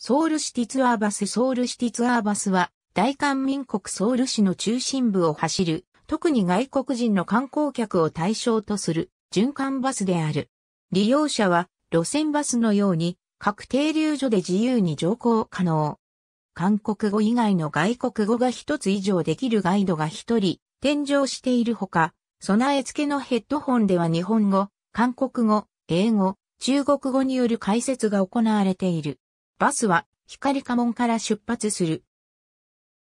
ソウルシティツアーバスソウルシティツアーバスは大韓民国ソウル市の中心部を走る特に外国人の観光客を対象とする循環バスである。利用者は路線バスのように各停留所で自由に乗降可能。韓国語以外の外国語が一つ以上できるガイドが一人、添乗しているほか、備え付けのヘッドホンでは日本語、韓国語、英語、中国語による解説が行われている。バスは光家門から出発する。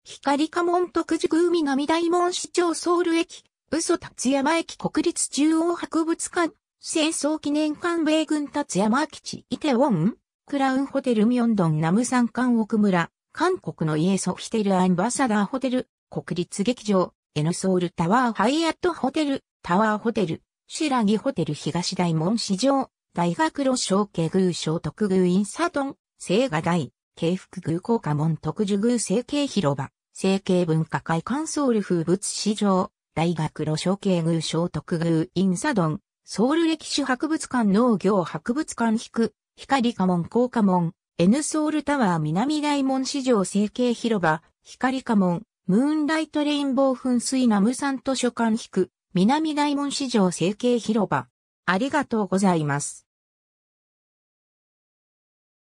光家門特宿海南大門市長ソウル駅、嘘達山駅国立中央博物館、戦争記念館米軍達山基地イテウォン、クラウンホテルミョンドンナム山間奥村、韓国のイエソヒテルアンバサダーホテル、国立劇場、エノソウルタワーハイアットホテル、タワーホテル、シラギホテル東大門市場、大学路小家宮小徳宮インサドン、聖画大、京福宮高家門特殊宮成形広場、成形文化会館ソウル風物市場、大学路小慶宮小徳宮インサドン、ソウル歴史博物館農業博物館引く、光家門高家門、N ソウルタワー南大門市場成形広場、光家門、ムーンライトレインボー噴水ナムさん図書館引く、南大門市場成形広場。ありがとうございます。